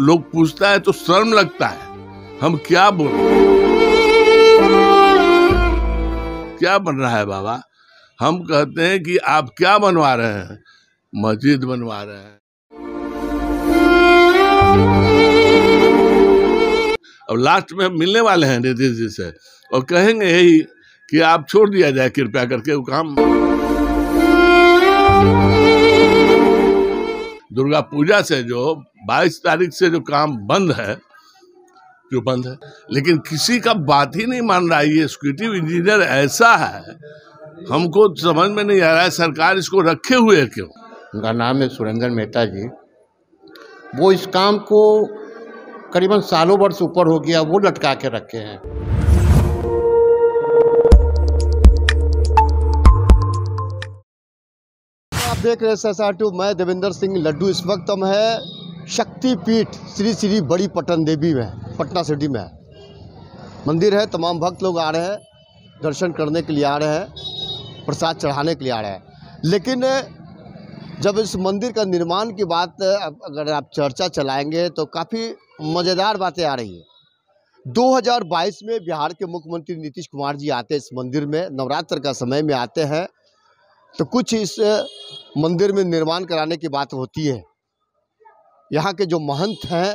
लोग पूछता है तो शर्म लगता है हम क्या बोल क्या बन रहा है बाबा हम कहते हैं कि आप क्या बनवा रहे हैं मस्जिद बनवा रहे हैं अब लास्ट में मिलने वाले हैं नीतीश जी से और कहेंगे यही कि आप छोड़ दिया जाए कृपया करके वो काम दुर्गा पूजा से जो 22 तारीख से जो काम बंद है जो बंद है लेकिन किसी का बात ही नहीं मान रहा है ये स्क्रिटिव इंजीनियर ऐसा है हमको समझ में नहीं आ रहा है सरकार इसको रखे हुए है क्यों उनका नाम है सुरेंद्र मेहता जी वो इस काम को करीबन सालों वर्ष ऊपर हो गया वो लटका के रखे हैं देख रहे सर टू मैं देवेंद्र सिंह लड्डू इस वक्त हम है शक्तिपीठ श्री श्री बड़ी पटन देवी में पटना सिटी में है मंदिर है तमाम भक्त लोग आ रहे हैं दर्शन करने के लिए आ रहे हैं प्रसाद चढ़ाने के लिए आ रहे हैं लेकिन जब इस मंदिर का निर्माण की बात अगर आप चर्चा चलाएंगे तो काफ़ी मज़ेदार बातें आ रही है 2022 में बिहार के मुख्यमंत्री नीतीश कुमार जी आते हैं इस मंदिर में नवरात्र का समय में आते हैं तो कुछ इस मंदिर में निर्माण कराने की बात होती है यहाँ के जो महंत हैं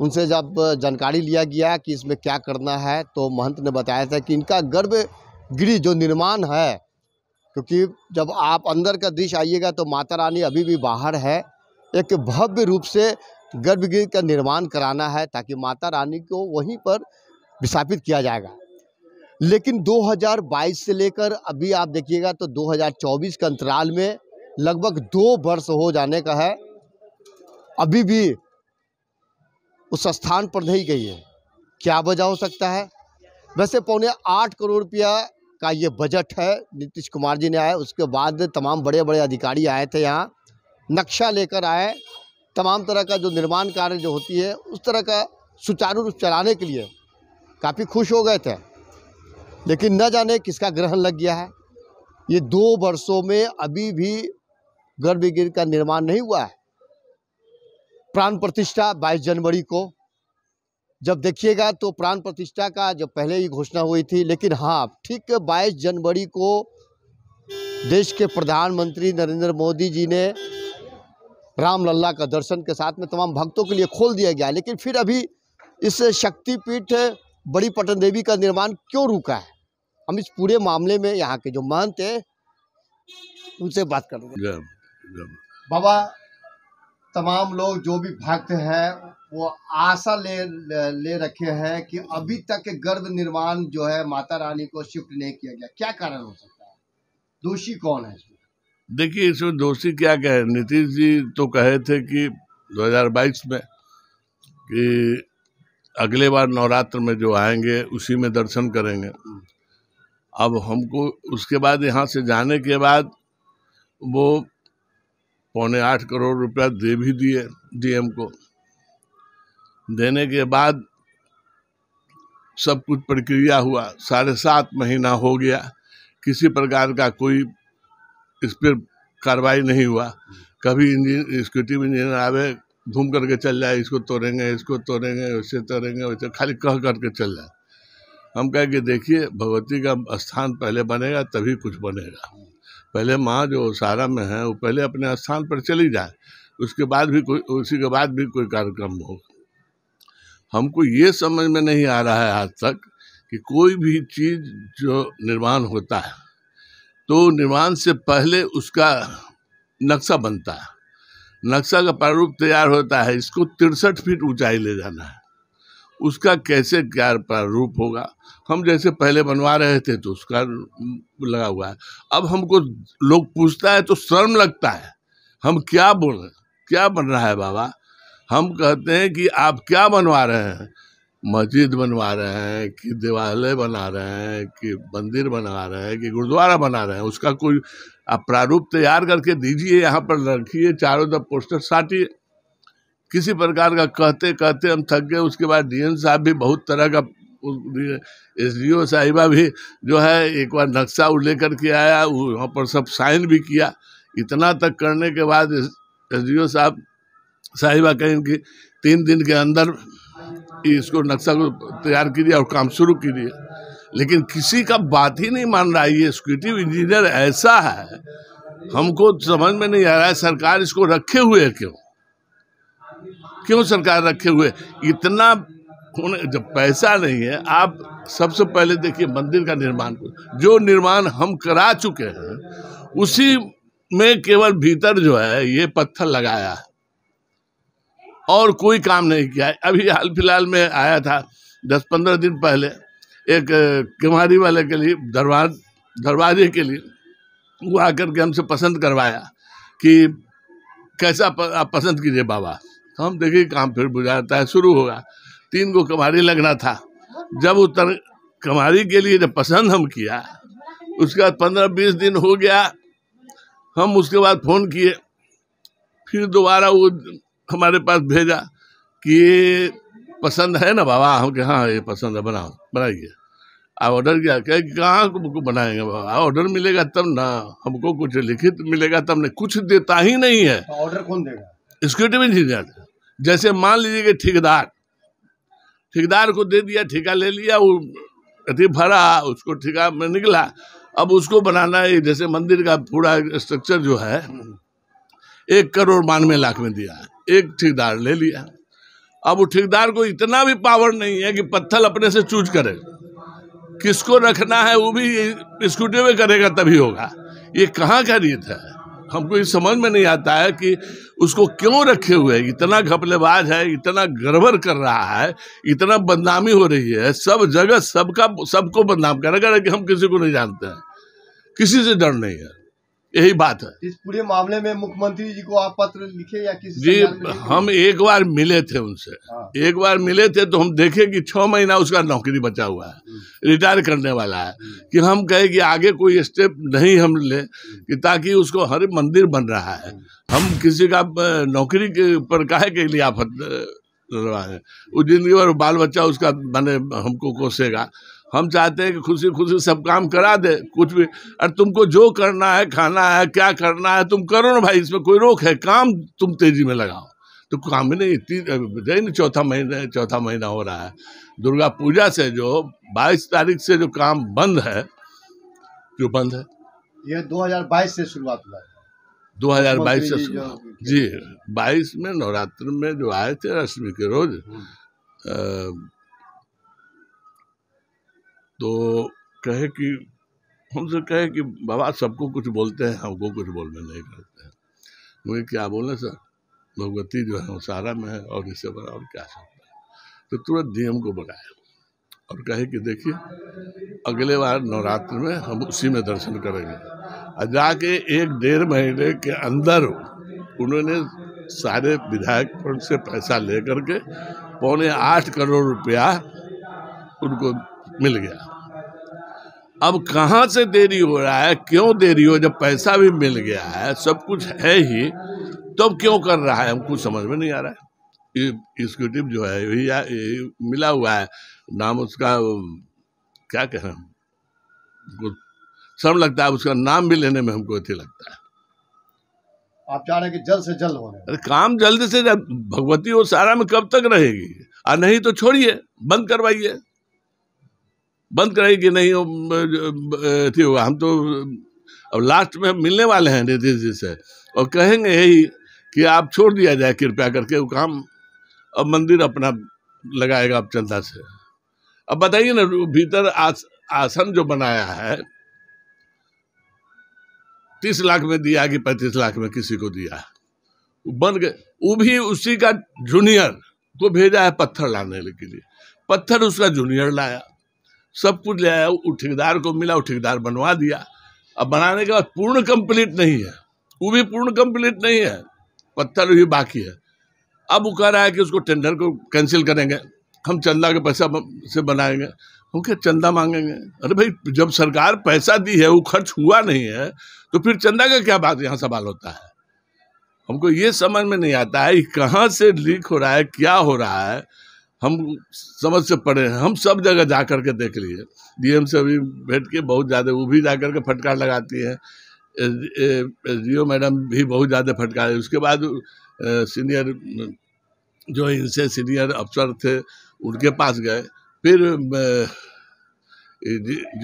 उनसे जब जानकारी लिया गया कि इसमें क्या करना है तो महंत ने बताया था कि इनका गर्भगृह जो निर्माण है क्योंकि जब आप अंदर का दृश्य आइएगा तो माता रानी अभी भी बाहर है एक भव्य रूप से गर्भगृह का निर्माण कराना है ताकि माता रानी को वहीं पर विस्थापित किया जाएगा लेकिन 2022 से लेकर अभी आप देखिएगा तो 2024 के अंतराल में लगभग दो वर्ष हो जाने का है अभी भी उस स्थान पर नहीं गई है क्या वजह हो सकता है वैसे पौने आठ करोड़ रुपया का ये बजट है नीतीश कुमार जी ने आया उसके बाद तमाम बड़े बड़े अधिकारी आए थे यहाँ नक्शा लेकर आए तमाम तरह का जो निर्माण कार्य जो होती है उस तरह का सुचारू रूप चलाने के लिए काफ़ी खुश हो गए थे लेकिन न जाने किसका ग्रहण लग गया है ये दो वर्षों में अभी भी गर्भगृह का निर्माण नहीं हुआ है प्राण प्रतिष्ठा 22 जनवरी को जब देखिएगा तो प्राण प्रतिष्ठा का जब पहले ही घोषणा हुई थी लेकिन हाँ ठीक 22 जनवरी को देश के प्रधानमंत्री नरेंद्र मोदी जी ने राम लल्ला का दर्शन के साथ में तमाम भक्तों के लिए खोल दिया गया लेकिन फिर अभी इस शक्तिपीठ बड़ी पटन देवी का निर्माण क्यों रुका है हम इस पूरे मामले में यहाँ के जो महंत है उनसे बात करूँगा बाबा तमाम लोग जो भी भक्त हैं वो आशा ले ले रखे हैं कि अभी तक गर्भ निर्माण जो है माता रानी को शिफ्ट नहीं किया गया क्या कारण हो सकता है दोषी कौन है देखिए इसमें दोषी क्या कहे नीतीश जी तो कहे थे कि 2022 में कि अगले बार नवरात्र में जो आएंगे उसी में दर्शन करेंगे अब हमको उसके बाद यहाँ से जाने के बाद वो पौने आठ करोड़ रुपया दे भी दिए डीएम को देने के बाद सब कुछ प्रक्रिया हुआ साढ़े सात महीना हो गया किसी प्रकार का कोई इस पर कार्रवाई नहीं हुआ कभी इंजीनियर एक्सिक्यूटिव इंजीनियर आवे घूम करके चल जाए इसको तोड़ेंगे इसको तोड़ेंगे उससे तोड़ेंगे वैसे खाली कह करके चल जाए हम कहें कि देखिए भगवती का स्थान पहले बनेगा तभी कुछ बनेगा पहले माँ जो सारा में है वो पहले अपने स्थान पर चली जाए उसके बाद भी कोई उसी के बाद भी कोई कार्यक्रम हो हमको ये समझ में नहीं आ रहा है आज तक कि कोई भी चीज़ जो निर्माण होता है तो निर्माण से पहले उसका नक्शा बनता है नक्शा का प्रारूप तैयार होता है इसको तिरसठ फीट ऊंचाई ले जाना है उसका कैसे क्या प्रारूप होगा हम जैसे पहले बनवा रहे थे तो उसका लगा हुआ है अब हमको लोग पूछता है तो शर्म लगता है हम क्या बोल रहे क्या बन रहा है बाबा हम कहते हैं कि आप क्या बनवा रहे हैं मस्जिद बनवा रहे हैं कि देवालय बना रहे हैं कि मंदिर बना रहे हैं कि गुरुद्वारा बना रहे हैं उसका कोई आप प्रारूप तैयार करके दीजिए यहाँ पर रखिए चारों तरफ पोस्टर साटिए किसी प्रकार का कहते कहते हम थक गए उसके बाद डीएन साहब भी बहुत तरह का एस डी ओ साहिबा भी जो है एक बार नक्शा वो लेकर के आया वहाँ पर सब साइन भी किया इतना तक करने के बाद एस डी ओ साहब साहिबा कहें कि तीन दिन के अंदर इसको नक्शा को तैयार कीजिए और काम शुरू कीजिए लेकिन किसी का बात ही नहीं मान रहा है ये एक्सिक्यूटिव इंजीनियर ऐसा है हमको समझ में नहीं आ रहा है सरकार इसको रखे हुए क्यों क्यों सरकार रखे हुए इतना जब पैसा नहीं है आप सबसे पहले देखिए मंदिर का निर्माण जो निर्माण हम करा चुके हैं उसी में केवल भीतर जो है ये पत्थर लगाया और कोई काम नहीं किया अभी हाल फिलहाल में आया था दस पंद्रह दिन पहले एक किमारी वाले के लिए दरबार दरवाजे के लिए वो आकर के हमसे पसंद करवाया कि कैसा प, आप पसंद कीजिए बाबा तो हम देखिए काम फिर बुझाता है शुरू होगा तीन को कमारी लगना था जब उतर कमारी के लिए जब पसंद हम किया उसके बाद पंद्रह बीस दिन हो गया हम उसके बाद फ़ोन किए फिर दोबारा वो हमारे पास भेजा कि पसंद है ना बाबा हम कहा हाँ ये पसंद है बनाओ बनाइए आप ऑर्डर क्या कहे कहाँ हमको बनाएंगे बाबा ऑर्डर मिलेगा तब ना हमको कुछ लिखित मिलेगा तब नहीं कुछ देता ही नहीं है ऑर्डर तो कौन देगा स्क्यूटिव इंजीनियर जैसे मान लीजिए ठेकेदार ठेकेदार को दे दिया ठेका ले लिया वो अति भरा उसको ठेका में निकला अब उसको बनाना है जैसे मंदिर का पूरा स्ट्रक्चर जो है एक करोड़ बानवे लाख में दिया एक ठेकेदार ले लिया अब ठेकेदार को इतना भी पावर नहीं है कि पत्थर अपने से चूज करे किसको रखना है वो भी स्कूटी में करेगा तभी होगा ये कहाँ का रीत है हमको ये समझ में नहीं आता है कि उसको क्यों रखे हुए है इतना घपलेबाज है इतना गड़बड़ कर रहा है इतना बदनामी हो रही है सब जगह सबका सबको बदनाम कर रहा है कि हम किसी को नहीं जानते हैं किसी से डर नहीं है यही बात है इस पूरे मामले में मुख्यमंत्री जी को आप पत्र लिखे या किसी जी हम एक बार मिले थे उनसे हाँ। एक बार मिले थे तो हम देखे कि छह महीना उसका नौकरी बचा हुआ है हम्म। रिटायर करने वाला है हम्म। कि हम कहे कि आगे कोई स्टेप नहीं हम ले हम्म। कि ताकि उसको हर मंदिर बन रहा है हम किसी का नौकरी पर काहे के लिए आफत उस जिंदगी भर बाल बच्चा उसका मैंने हमको कोसेगा हम चाहते हैं कि खुशी खुशी सब काम करा दे कुछ भी और तुमको जो करना है खाना है क्या करना है तुम करो ना भाई इसमें कोई रोक है काम तुम तेजी में लगाओ तो काम ही नहीं तीन चौथा महीने चौथा महीना हो रहा है दुर्गा पूजा से जो 22 तारीख से जो काम बंद है जो बंद है यह 2022 से शुरुआत हुआ हजार बाईस से शुरुआत जी बाईस में नवरात्र में जो आए थे अष्टमी के रोज हम्म। तो कहे कि हमसे कहे कि बाबा सबको कुछ बोलते हैं हमको कुछ बोलने नहीं करते हैं मुझे क्या बोले सर भगवती जो है वो सारा में है और इससे बड़ा और क्या सकता है तो तुरंत डीएम को बुलाया और कहे कि देखिए अगले बार नवरात्र में हम उसी में दर्शन करेंगे और जाके एक डेढ़ महीने के अंदर उन्होंने सारे विधायक फंड से पैसा लेकर के पौने आठ करोड़ रुपया उनको मिल गया अब कहाँ से देरी हो रहा है क्यों देरी हो जब पैसा भी मिल गया है सब कुछ है ही तो अब क्यों कर रहा है हमको समझ में नहीं आ रहा है एग्जीक्यूटिव जो है यही मिला हुआ है नाम उसका क्या कह रहे हमको शर्म लगता है उसका नाम भी लेने में हमको अच्छी लगता है आप चाह रहे हैं कि जल्द से जल्द हो रहे अरे काम जल्द से जल्द भगवती और सारा में कब तक रहेगी और नहीं तो छोड़िए बंद करवाइए बंद कराई कि नहीं थी होगा हम तो अब लास्ट में मिलने वाले हैं नीतीश जी से और कहेंगे यही कि आप छोड़ दिया जाए कृपया करके वो काम अब मंदिर अपना लगाएगा अब चंदा से अब बताइए ना भीतर आस, आसन जो बनाया है तीस लाख में दिया कि पैंतीस लाख में किसी को दिया बन गए वो भी उसी का जूनियर को भेजा है पत्थर लाने के लिए पत्थर उसका जूनियर लाया सब कुछ ले आया वो ठेकेदार को मिला वो ठेकेदार बनवा दिया अब बनाने के बाद पूर्ण कंप्लीट नहीं है वो भी पूर्ण कंप्लीट नहीं है पत्थर भी बाकी है अब वो कह रहा है कि उसको टेंडर को कैंसिल करेंगे हम चंदा के पैसा से बनाएंगे हम क्या चंदा मांगेंगे अरे भाई जब सरकार पैसा दी है वो खर्च हुआ नहीं है तो फिर चंदा का क्या बात यहाँ सवाल होता है हमको ये समझ में नहीं आता है कहाँ से लीक हो रहा है क्या हो रहा है हम समझ से पड़े हैं हम सब जगह जा कर के देख लिए डीएम से भी भेंट के बहुत ज़्यादा वो भी जा कर के फटकार लगाती है डी मैडम भी बहुत ज़्यादा फटकार है उसके बाद सीनियर जो इनसे सीनियर अफसर थे उनके पास गए फिर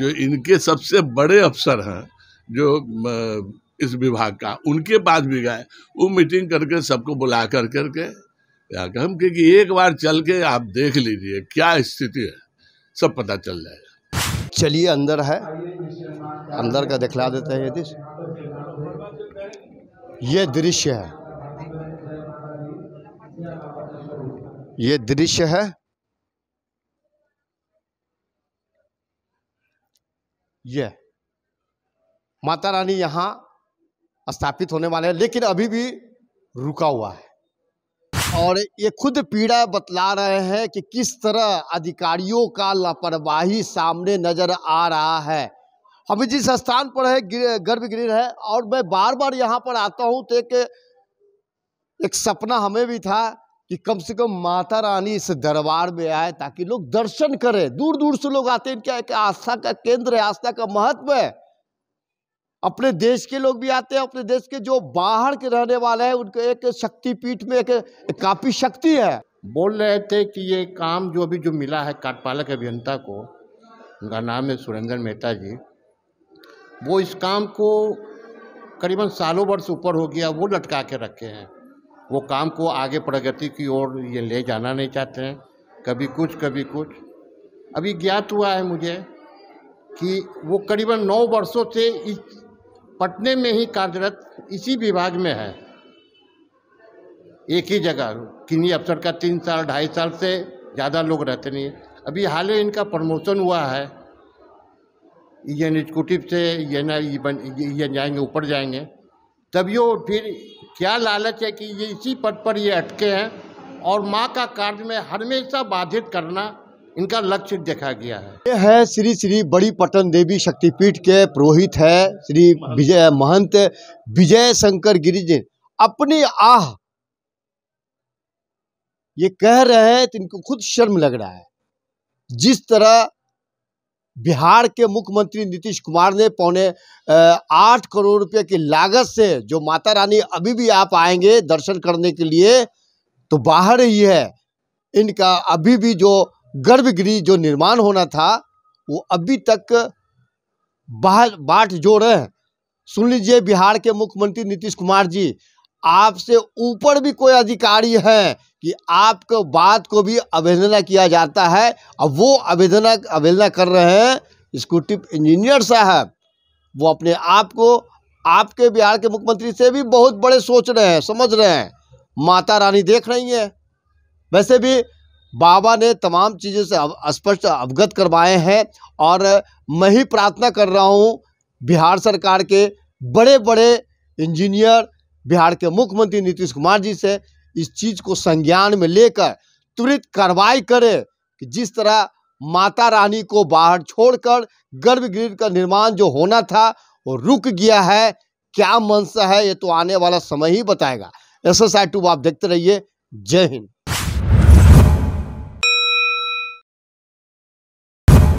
जो इनके सबसे बड़े अफसर हैं जो इस विभाग का उनके पास भी गए वो मीटिंग करके सबको बुला कर करके हम क्योंकि एक बार चल के आप देख लीजिए क्या स्थिति है सब पता चल जाएगा चलिए अंदर है अंदर का दिखला देते हैं यदि ये दृश्य है ये दृश्य है ये माता रानी यहाँ स्थापित होने वाले हैं लेकिन अभी भी रुका हुआ है और ये खुद पीड़ा बतला रहे हैं कि किस तरह अधिकारियों का लापरवाही सामने नज़र आ रहा है हम जिस स्थान पर है गर्भगृह है और मैं बार बार यहाँ पर आता हूँ तो एक, एक सपना हमें भी था कि कम से कम माता रानी इस दरबार में आए ताकि लोग दर्शन करें दूर दूर से लोग आते हैं इनका एक आस्था का केंद्र है आस्था का महत्व है अपने देश के लोग भी आते हैं अपने देश के जो बाहर के रहने वाले हैं उनके एक शक्तिपीठ में एक, एक काफ़ी शक्ति है बोल रहे थे कि ये काम जो अभी जो मिला है काटपालक अभियंता को उनका नाम है सुरेंद्र मेहता जी वो इस काम को करीबन सालों वर्ष ऊपर हो गया वो लटका के रखे हैं वो काम को आगे प्रगति की ओर ये ले जाना नहीं चाहते हैं कभी कुछ कभी कुछ अभी ज्ञात हुआ है मुझे कि वो करीबन नौ वर्षों से इस पटने में ही कार्यरत इसी विभाग में है एक ही जगह किन्हीं अफसर का तीन साल ढाई साल से ज़्यादा लोग रहते नहीं अभी हाल ही इनका प्रमोशन हुआ है ये एग्जीक्यूटिव से ये ना ये जाएंगे ऊपर जाएंगे तभी वो फिर क्या लालच है कि ये इसी पद पर ये अटके हैं और माँ का कार्य में हमेशा बाधित करना इनका लक्ष्य देखा गया है ये है श्री श्री बड़ी पटन देवी शक्तिपीठ के पुरोहित है श्री विजय महंत विजय शंकर गिरी जी अपनी आह ये कह रहे हैं तो इनको खुद शर्म लग रहा है जिस तरह बिहार के मुख्यमंत्री नीतीश कुमार ने पौने आठ करोड़ रुपए की लागत से जो माता रानी अभी भी आप आएंगे दर्शन करने के लिए तो बाहर ही है इनका अभी भी जो गर्भगृह जो निर्माण होना था वो अभी तक बाहर बाट जो रहे हैं सुन लीजिए बिहार के मुख्यमंत्री नीतीश कुमार जी आपसे ऊपर भी कोई अधिकारी हैं कि आपके बात को भी अवेदना किया जाता है और वो अवेदना अवेदना कर रहे हैं स्कूटी इंजीनियर साहब वो अपने आप को आपके बिहार के मुख्यमंत्री से भी बहुत बड़े सोच रहे हैं समझ रहे हैं माता रानी देख रही हैं वैसे भी बाबा ने तमाम चीज़ों से स्पष्ट अवगत करवाए हैं और मैं ही प्रार्थना कर रहा हूँ बिहार सरकार के बड़े बड़े इंजीनियर बिहार के मुख्यमंत्री नीतीश कुमार जी से इस चीज़ को संज्ञान में लेकर त्वरित कार्रवाई करें कि जिस तरह माता रानी को बाहर छोड़कर गर्भगृह का निर्माण जो होना था वो रुक गया है क्या मंस है ये तो आने वाला समय ही बताएगा एस एस आई टू आप देखते रहिए जय हिंद